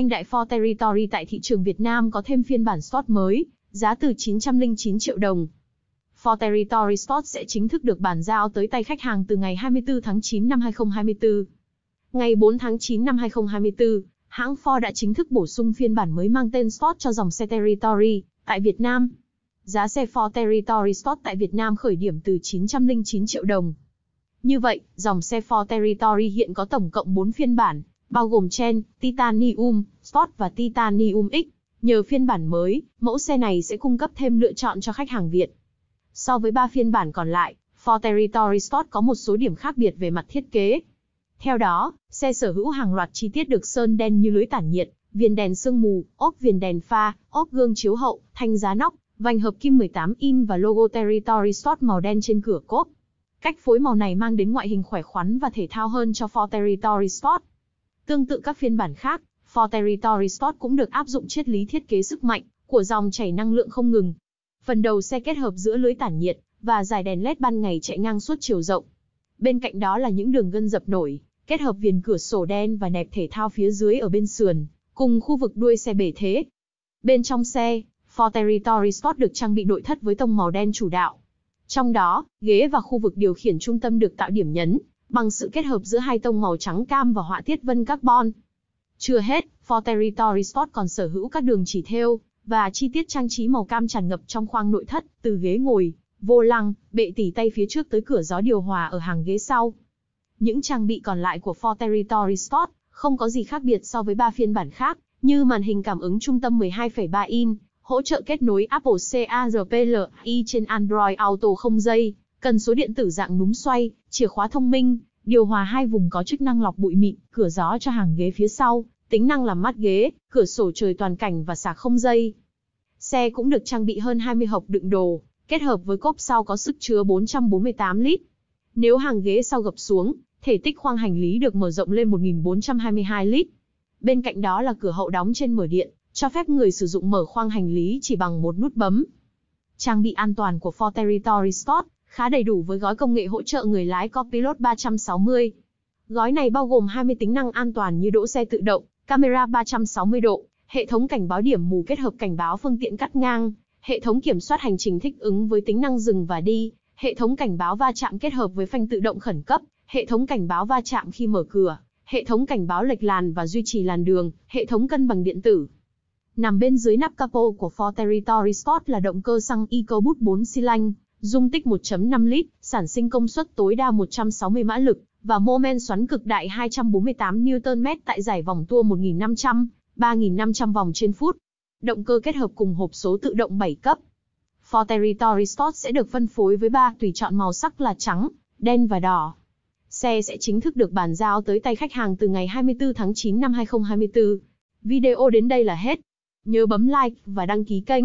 Anh Đại For Territory tại thị trường Việt Nam có thêm phiên bản slot mới, giá từ 909 triệu đồng. For Territory Slot sẽ chính thức được bàn giao tới tay khách hàng từ ngày 24 tháng 9 năm 2024. Ngày 4 tháng 9 năm 2024, hãng Ford đã chính thức bổ sung phiên bản mới mang tên Sport cho dòng xe Territory tại Việt Nam. Giá xe Ford Territory Sport tại Việt Nam khởi điểm từ 909 triệu đồng. Như vậy, dòng xe Ford Territory hiện có tổng cộng 4 phiên bản, bao gồm Chen, Titanium, Sport và Titanium X. Nhờ phiên bản mới, mẫu xe này sẽ cung cấp thêm lựa chọn cho khách hàng Việt. So với ba phiên bản còn lại, Ford Territory Sport có một số điểm khác biệt về mặt thiết kế. Theo đó, xe sở hữu hàng loạt chi tiết được sơn đen như lưới tản nhiệt, viền đèn sương mù, ốp viền đèn pha, ốp gương chiếu hậu, thanh giá nóc, vành hợp kim 18 in và logo Territory Sport màu đen trên cửa cốp. Cách phối màu này mang đến ngoại hình khỏe khoắn và thể thao hơn cho Ford Territory Sport. Tương tự các phiên bản khác, For Territory Sport cũng được áp dụng triết lý thiết kế sức mạnh của dòng chảy năng lượng không ngừng. Phần đầu xe kết hợp giữa lưới tản nhiệt và dải đèn led ban ngày chạy ngang suốt chiều rộng. Bên cạnh đó là những đường gân dập nổi, kết hợp viền cửa sổ đen và nẹp thể thao phía dưới ở bên sườn, cùng khu vực đuôi xe bể thế. Bên trong xe, Ford Territory Sport được trang bị nội thất với tông màu đen chủ đạo. Trong đó, ghế và khu vực điều khiển trung tâm được tạo điểm nhấn, bằng sự kết hợp giữa hai tông màu trắng cam và họa tiết vân carbon. Chưa hết, For Territory Sport còn sở hữu các đường chỉ theo và chi tiết trang trí màu cam tràn ngập trong khoang nội thất, từ ghế ngồi, vô lăng, bệ tỉ tay phía trước tới cửa gió điều hòa ở hàng ghế sau. Những trang bị còn lại của Ford Territory Sport không có gì khác biệt so với ba phiên bản khác, như màn hình cảm ứng trung tâm 12,3 in, hỗ trợ kết nối Apple CarPlay trên Android Auto không dây, cần số điện tử dạng núm xoay, chìa khóa thông minh, điều hòa hai vùng có chức năng lọc bụi mịn, cửa gió cho hàng ghế phía sau, tính năng làm mát ghế, cửa sổ trời toàn cảnh và sạc không dây. Xe cũng được trang bị hơn 20 hộp đựng đồ, kết hợp với cốp sau có sức chứa 448 lít. Nếu hàng ghế sau gập xuống, thể tích khoang hành lý được mở rộng lên 1422 lít. Bên cạnh đó là cửa hậu đóng trên mở điện, cho phép người sử dụng mở khoang hành lý chỉ bằng một nút bấm. Trang bị an toàn của Ford Territory Sport khá đầy đủ với gói công nghệ hỗ trợ người lái Copilot 360. Gói này bao gồm 20 tính năng an toàn như đỗ xe tự động, camera 360 độ, hệ thống cảnh báo điểm mù kết hợp cảnh báo phương tiện cắt ngang, hệ thống kiểm soát hành trình thích ứng với tính năng dừng và đi, hệ thống cảnh báo va chạm kết hợp với phanh tự động khẩn cấp, hệ thống cảnh báo va chạm khi mở cửa, hệ thống cảnh báo lệch làn và duy trì làn đường, hệ thống cân bằng điện tử. Nằm bên dưới nắp capo của Ford Territory Sport là động cơ xăng EcoBoost 4 xi lanh dung tích 1.5 lít, sản sinh công suất tối đa 160 mã lực và mô men xoắn cực đại 248 Nm tại giải vòng tua 1500, 3500 vòng trên phút. Động cơ kết hợp cùng hộp số tự động 7 cấp. Ford Territory Sport sẽ được phân phối với ba tùy chọn màu sắc là trắng, đen và đỏ. Xe sẽ chính thức được bàn giao tới tay khách hàng từ ngày 24 tháng 9 năm 2024. Video đến đây là hết. Nhớ bấm like và đăng ký kênh